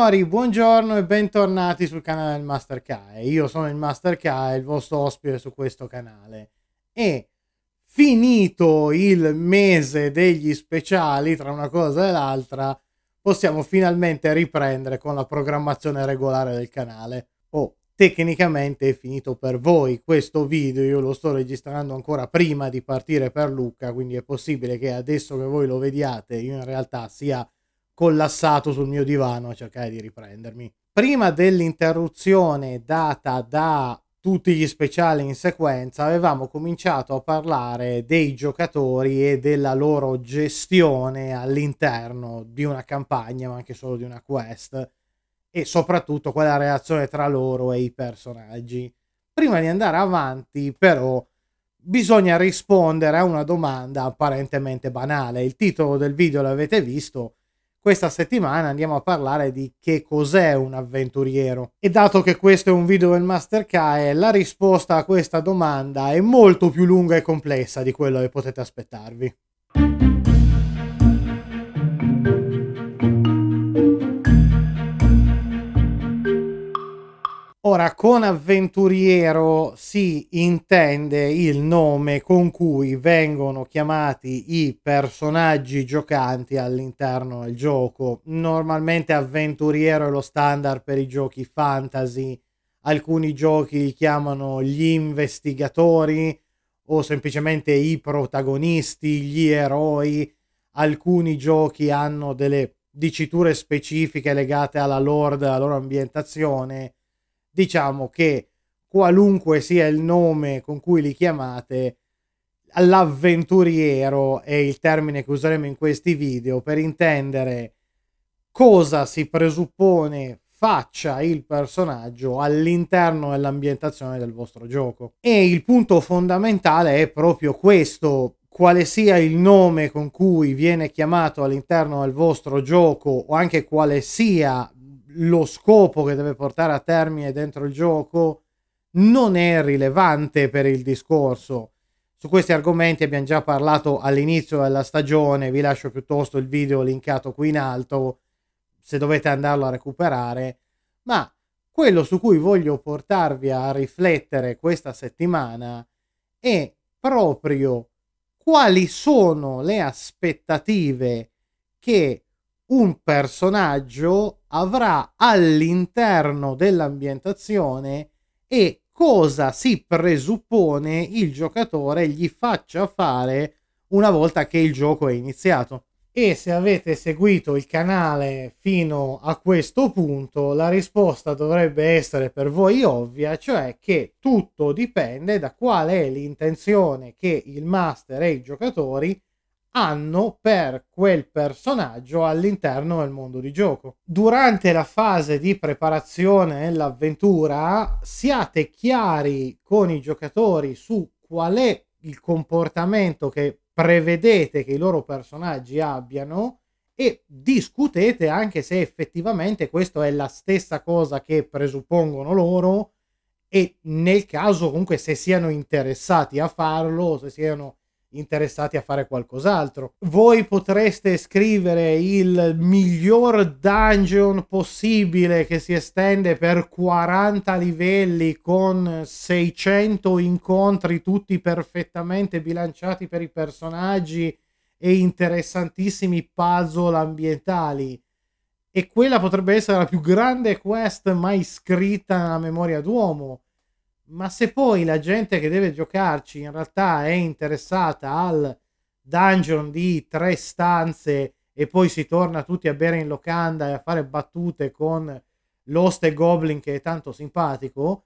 Signori, buongiorno e bentornati sul canale del Master Kai. Io sono il Master Kai, il vostro ospite su questo canale. E finito il mese degli speciali, tra una cosa e l'altra, possiamo finalmente riprendere con la programmazione regolare del canale. O oh, tecnicamente è finito per voi questo video, io lo sto registrando ancora prima di partire per Lucca, quindi è possibile che adesso che voi lo vediate, io in realtà sia collassato sul mio divano a cercare di riprendermi. Prima dell'interruzione data da tutti gli speciali in sequenza, avevamo cominciato a parlare dei giocatori e della loro gestione all'interno di una campagna, ma anche solo di una quest, e soprattutto quella relazione tra loro e i personaggi. Prima di andare avanti, però, bisogna rispondere a una domanda apparentemente banale. Il titolo del video l'avete visto, questa settimana andiamo a parlare di che cos'è un avventuriero. E dato che questo è un video del Mastercae, la risposta a questa domanda è molto più lunga e complessa di quello che potete aspettarvi. Ora, con avventuriero si intende il nome con cui vengono chiamati i personaggi giocanti all'interno del gioco. Normalmente avventuriero è lo standard per i giochi fantasy. Alcuni giochi li chiamano gli investigatori o semplicemente i protagonisti, gli eroi. Alcuni giochi hanno delle diciture specifiche legate alla lore alla loro ambientazione diciamo che qualunque sia il nome con cui li chiamate, l'avventuriero è il termine che useremo in questi video per intendere cosa si presuppone faccia il personaggio all'interno dell'ambientazione del vostro gioco. E il punto fondamentale è proprio questo, quale sia il nome con cui viene chiamato all'interno del vostro gioco o anche quale sia lo scopo che deve portare a termine dentro il gioco non è rilevante per il discorso. Su questi argomenti abbiamo già parlato all'inizio della stagione, vi lascio piuttosto il video linkato qui in alto se dovete andarlo a recuperare, ma quello su cui voglio portarvi a riflettere questa settimana è proprio quali sono le aspettative che un personaggio avrà all'interno dell'ambientazione e cosa si presuppone il giocatore gli faccia fare una volta che il gioco è iniziato. E se avete seguito il canale fino a questo punto, la risposta dovrebbe essere per voi ovvia, cioè che tutto dipende da qual è l'intenzione che il master e i giocatori hanno per quel personaggio all'interno del mondo di gioco. Durante la fase di preparazione dell'avventura siate chiari con i giocatori su qual è il comportamento che prevedete che i loro personaggi abbiano e discutete anche se effettivamente questa è la stessa cosa che presuppongono loro e nel caso comunque se siano interessati a farlo, se siano interessati a fare qualcos'altro. Voi potreste scrivere il miglior dungeon possibile che si estende per 40 livelli con 600 incontri tutti perfettamente bilanciati per i personaggi e interessantissimi puzzle ambientali. E quella potrebbe essere la più grande quest mai scritta nella memoria d'uomo ma se poi la gente che deve giocarci in realtà è interessata al dungeon di tre stanze e poi si torna tutti a bere in locanda e a fare battute con l'host e goblin che è tanto simpatico,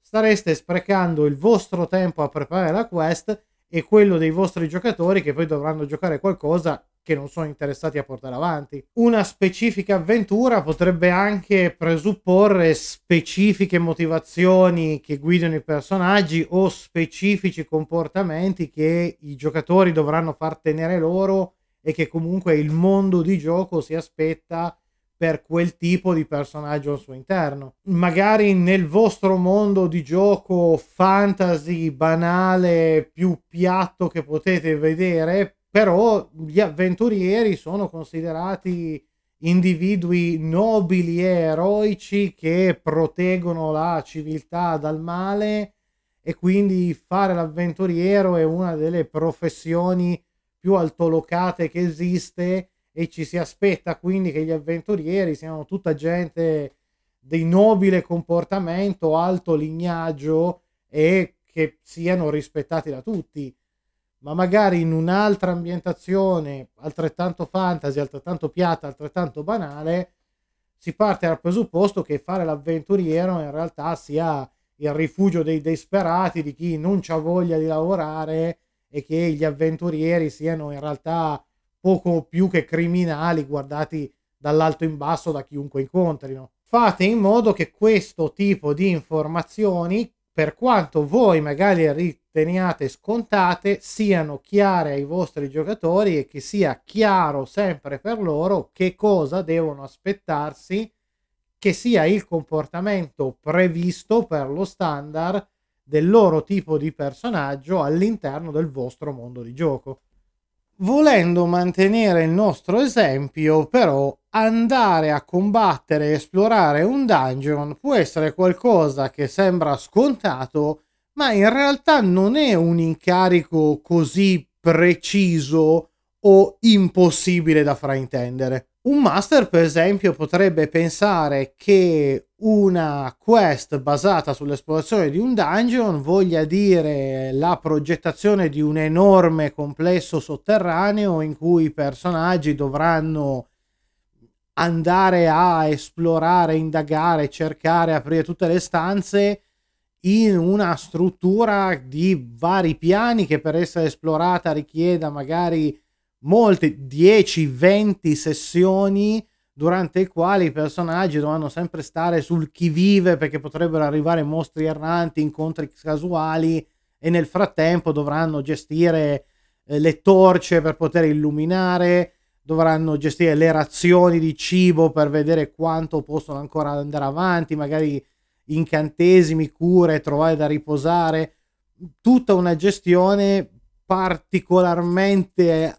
stareste sprecando il vostro tempo a preparare la quest e quello dei vostri giocatori che poi dovranno giocare qualcosa che non sono interessati a portare avanti. Una specifica avventura potrebbe anche presupporre specifiche motivazioni che guidano i personaggi o specifici comportamenti che i giocatori dovranno far tenere loro e che comunque il mondo di gioco si aspetta per quel tipo di personaggio al suo interno. Magari nel vostro mondo di gioco fantasy banale più piatto che potete vedere, però gli avventurieri sono considerati individui nobili e eroici che proteggono la civiltà dal male e quindi fare l'avventuriero è una delle professioni più altolocate che esiste e ci si aspetta quindi che gli avventurieri siano tutta gente di nobile comportamento, alto lignaggio e che siano rispettati da tutti ma magari in un'altra ambientazione altrettanto fantasy, altrettanto piatta, altrettanto banale, si parte dal presupposto che fare l'avventuriero in realtà sia il rifugio dei desperati, di chi non ha voglia di lavorare e che gli avventurieri siano in realtà poco più che criminali guardati dall'alto in basso da chiunque incontrino. Fate in modo che questo tipo di informazioni, per quanto voi magari teniate scontate siano chiare ai vostri giocatori e che sia chiaro sempre per loro che cosa devono aspettarsi che sia il comportamento previsto per lo standard del loro tipo di personaggio all'interno del vostro mondo di gioco. Volendo mantenere il nostro esempio, però, andare a combattere e esplorare un dungeon può essere qualcosa che sembra scontato, ma in realtà non è un incarico così preciso o impossibile da fraintendere. Un master, per esempio, potrebbe pensare che una quest basata sull'esplorazione di un dungeon voglia dire la progettazione di un enorme complesso sotterraneo in cui i personaggi dovranno andare a esplorare, indagare, cercare, aprire tutte le stanze in una struttura di vari piani che per essere esplorata richieda magari molte 10, 20 sessioni durante le quali i personaggi dovranno sempre stare sul chi vive perché potrebbero arrivare mostri erranti, incontri casuali e nel frattempo dovranno gestire eh, le torce per poter illuminare, dovranno gestire le razioni di cibo per vedere quanto possono ancora andare avanti, magari incantesimi, cure, trovare da riposare, tutta una gestione particolarmente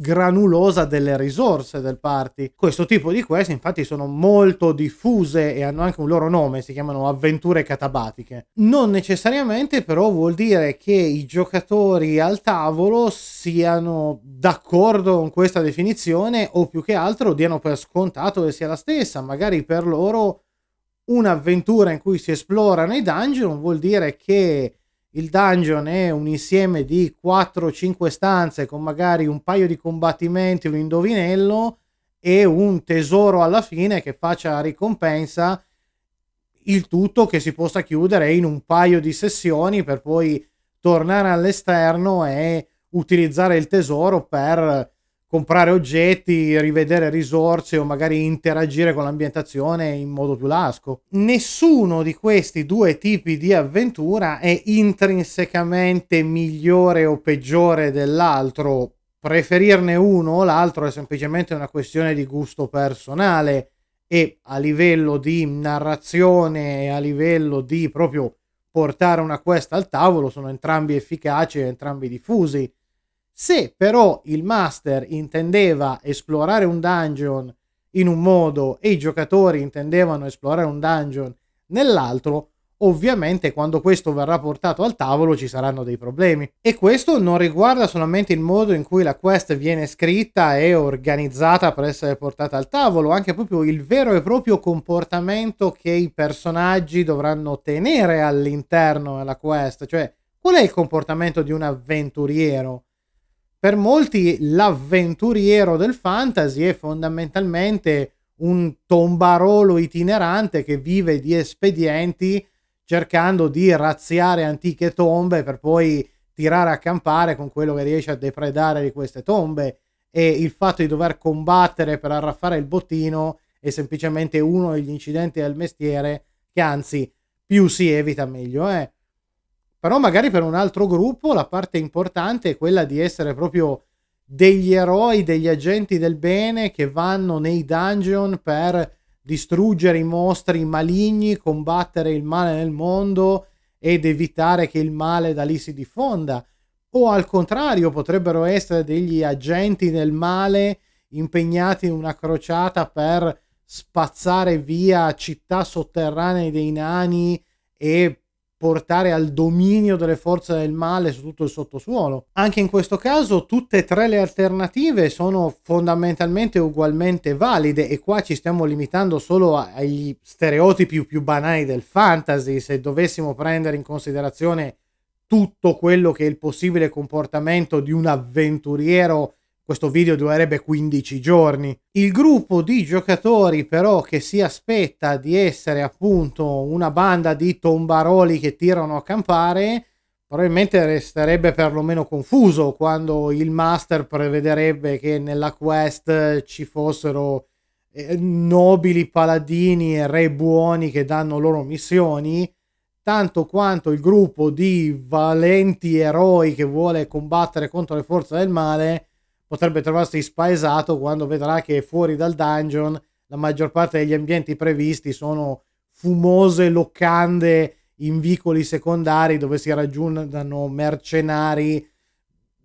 granulosa delle risorse del party. Questo tipo di quest infatti sono molto diffuse e hanno anche un loro nome, si chiamano avventure catabatiche. Non necessariamente però vuol dire che i giocatori al tavolo siano d'accordo con questa definizione o più che altro diano per scontato che sia la stessa, magari per loro un'avventura in cui si esplorano i dungeon vuol dire che il dungeon è un insieme di 4-5 stanze con magari un paio di combattimenti, un indovinello e un tesoro alla fine che faccia la ricompensa, il tutto che si possa chiudere in un paio di sessioni per poi tornare all'esterno e utilizzare il tesoro per comprare oggetti, rivedere risorse o magari interagire con l'ambientazione in modo più lasco. Nessuno di questi due tipi di avventura è intrinsecamente migliore o peggiore dell'altro. Preferirne uno o l'altro è semplicemente una questione di gusto personale e a livello di narrazione, a livello di proprio portare una quest al tavolo, sono entrambi efficaci e entrambi diffusi se però il master intendeva esplorare un dungeon in un modo e i giocatori intendevano esplorare un dungeon nell'altro, ovviamente quando questo verrà portato al tavolo ci saranno dei problemi. E questo non riguarda solamente il modo in cui la quest viene scritta e organizzata per essere portata al tavolo, anche proprio il vero e proprio comportamento che i personaggi dovranno tenere all'interno della quest, cioè qual è il comportamento di un avventuriero? per molti l'avventuriero del fantasy è fondamentalmente un tombarolo itinerante che vive di espedienti cercando di razziare antiche tombe per poi tirare a campare con quello che riesce a depredare di queste tombe e il fatto di dover combattere per arraffare il bottino è semplicemente uno degli incidenti del mestiere che anzi più si evita meglio è. Eh? Però magari per un altro gruppo la parte importante è quella di essere proprio degli eroi, degli agenti del bene che vanno nei dungeon per distruggere i mostri maligni, combattere il male nel mondo ed evitare che il male da lì si diffonda. O al contrario, potrebbero essere degli agenti del male impegnati in una crociata per spazzare via città sotterranee dei nani e portare al dominio delle forze del male su tutto il sottosuolo. Anche in questo caso tutte e tre le alternative sono fondamentalmente ugualmente valide e qua ci stiamo limitando solo agli stereotipi più banali del fantasy, se dovessimo prendere in considerazione tutto quello che è il possibile comportamento di un avventuriero questo video durerebbe 15 giorni. Il gruppo di giocatori però che si aspetta di essere appunto una banda di tombaroli che tirano a campare probabilmente resterebbe perlomeno confuso quando il master prevederebbe che nella quest ci fossero eh, nobili paladini e re buoni che danno loro missioni, tanto quanto il gruppo di valenti eroi che vuole combattere contro le forze del male potrebbe trovarsi spaesato quando vedrà che fuori dal dungeon la maggior parte degli ambienti previsti sono fumose locande in vicoli secondari dove si raggiungono mercenari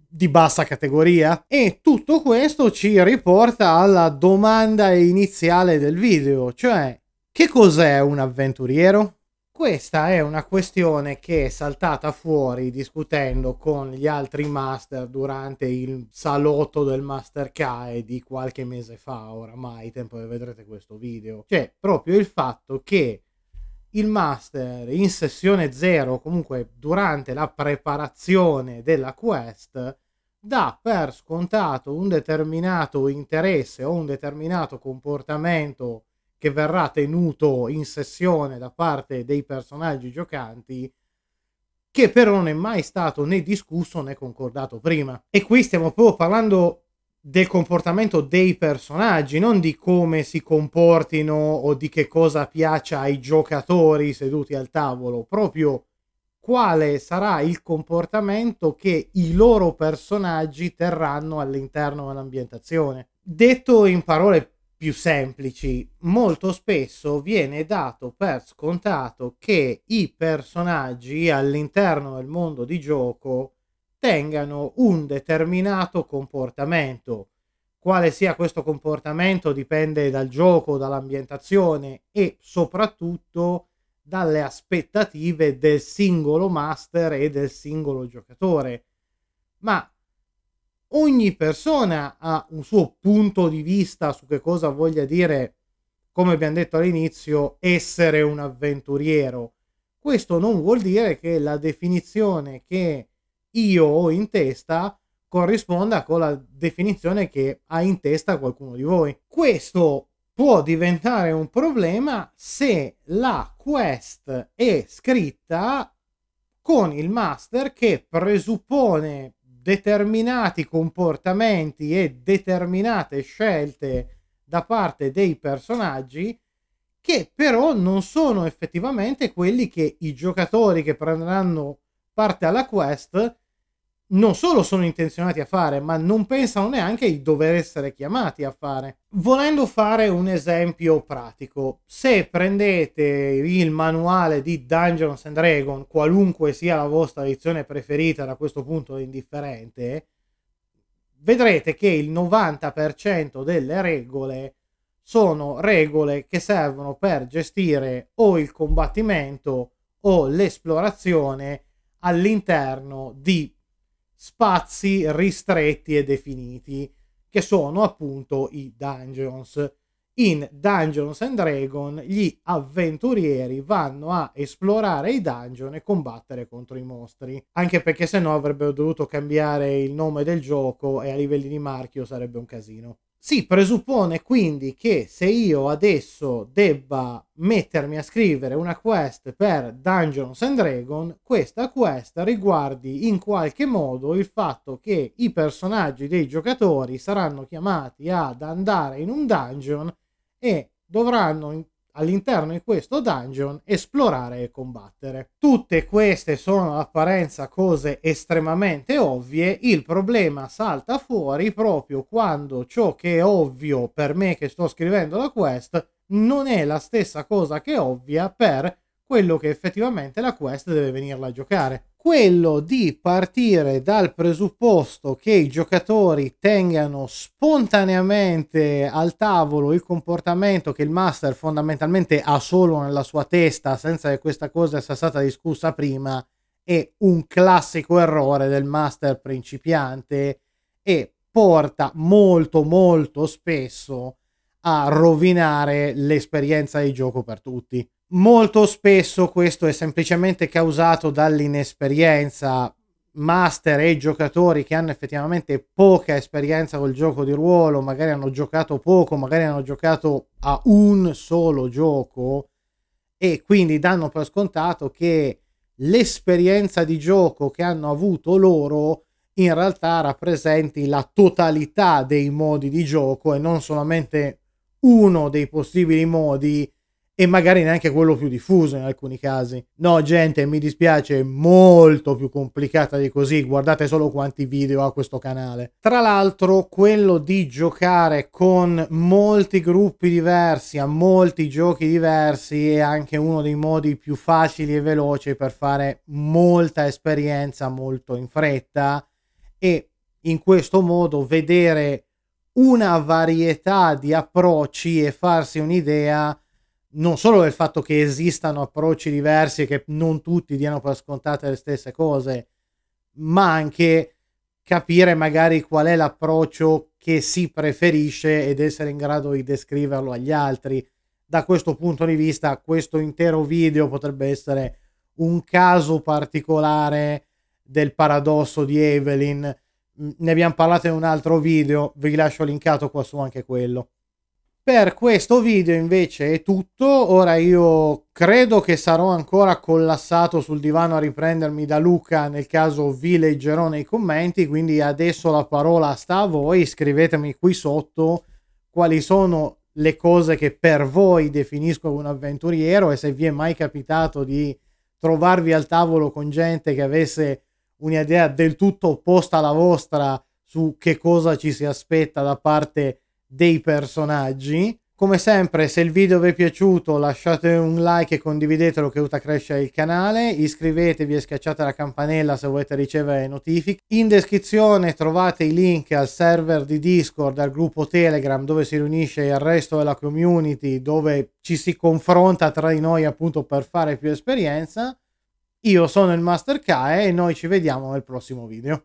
di bassa categoria e tutto questo ci riporta alla domanda iniziale del video cioè che cos'è un avventuriero? Questa è una questione che è saltata fuori discutendo con gli altri master durante il salotto del MasterCAE di qualche mese fa, oramai, tempo che vedrete questo video. Cioè, proprio il fatto che il master in sessione 0, comunque durante la preparazione della quest, dà per scontato un determinato interesse o un determinato comportamento che verrà tenuto in sessione da parte dei personaggi giocanti che però non è mai stato né discusso né concordato prima. E qui stiamo proprio parlando del comportamento dei personaggi, non di come si comportino o di che cosa piaccia ai giocatori seduti al tavolo, proprio quale sarà il comportamento che i loro personaggi terranno all'interno dell'ambientazione. Detto in parole più semplici, molto spesso viene dato per scontato che i personaggi all'interno del mondo di gioco tengano un determinato comportamento. Quale sia questo comportamento dipende dal gioco, dall'ambientazione e soprattutto dalle aspettative del singolo master e del singolo giocatore. Ma ogni persona ha un suo punto di vista su che cosa voglia dire, come abbiamo detto all'inizio, essere un avventuriero. Questo non vuol dire che la definizione che io ho in testa corrisponda con la definizione che ha in testa qualcuno di voi. Questo può diventare un problema se la quest è scritta con il master che presuppone determinati comportamenti e determinate scelte da parte dei personaggi che però non sono effettivamente quelli che i giocatori che prenderanno parte alla quest non solo sono intenzionati a fare, ma non pensano neanche di dover essere chiamati a fare. Volendo fare un esempio pratico, se prendete il manuale di Dungeons and Dragons, qualunque sia la vostra edizione preferita, da questo punto è indifferente, vedrete che il 90% delle regole sono regole che servono per gestire o il combattimento o l'esplorazione all'interno di spazi ristretti e definiti, che sono appunto i dungeons. In Dungeons and Dragon gli avventurieri vanno a esplorare i dungeon e combattere contro i mostri, anche perché se no avrebbero dovuto cambiare il nome del gioco e a livelli di marchio sarebbe un casino. Si presuppone quindi che se io adesso debba mettermi a scrivere una quest per Dungeons and Dragons, questa quest riguardi in qualche modo il fatto che i personaggi dei giocatori saranno chiamati ad andare in un dungeon e dovranno all'interno di questo dungeon, esplorare e combattere. Tutte queste sono all'apparenza cose estremamente ovvie, il problema salta fuori proprio quando ciò che è ovvio per me che sto scrivendo la quest non è la stessa cosa che è ovvia per quello che effettivamente la quest deve venirla a giocare. Quello di partire dal presupposto che i giocatori tengano spontaneamente al tavolo il comportamento che il master fondamentalmente ha solo nella sua testa, senza che questa cosa sia stata discussa prima, è un classico errore del master principiante e porta molto molto spesso a rovinare l'esperienza di gioco per tutti. Molto spesso questo è semplicemente causato dall'inesperienza master e giocatori che hanno effettivamente poca esperienza col gioco di ruolo, magari hanno giocato poco, magari hanno giocato a un solo gioco e quindi danno per scontato che l'esperienza di gioco che hanno avuto loro in realtà rappresenti la totalità dei modi di gioco e non solamente uno dei possibili modi e magari neanche quello più diffuso in alcuni casi. No, gente, mi dispiace, è molto più complicata di così. Guardate solo quanti video ha questo canale. Tra l'altro, quello di giocare con molti gruppi diversi a molti giochi diversi è anche uno dei modi più facili e veloci per fare molta esperienza molto in fretta e in questo modo vedere una varietà di approcci e farsi un'idea non solo del fatto che esistano approcci diversi e che non tutti diano per scontate le stesse cose, ma anche capire magari qual è l'approccio che si preferisce ed essere in grado di descriverlo agli altri. Da questo punto di vista, questo intero video potrebbe essere un caso particolare del paradosso di Evelyn. Mm, ne abbiamo parlato in un altro video, vi lascio linkato qua su anche quello. Per questo video invece è tutto, ora io credo che sarò ancora collassato sul divano a riprendermi da Luca nel caso vi leggerò nei commenti, quindi adesso la parola sta a voi, scrivetemi qui sotto quali sono le cose che per voi definisco un avventuriero e se vi è mai capitato di trovarvi al tavolo con gente che avesse un'idea del tutto opposta alla vostra su che cosa ci si aspetta da parte di dei personaggi. Come sempre, se il video vi è piaciuto, lasciate un like e condividetelo che aiuta a crescere il canale. Iscrivetevi e schiacciate la campanella se volete ricevere notifiche. In descrizione trovate i link al server di Discord, al gruppo Telegram dove si riunisce il resto della community, dove ci si confronta tra di noi appunto per fare più esperienza. Io sono il Master Kae e noi ci vediamo nel prossimo video.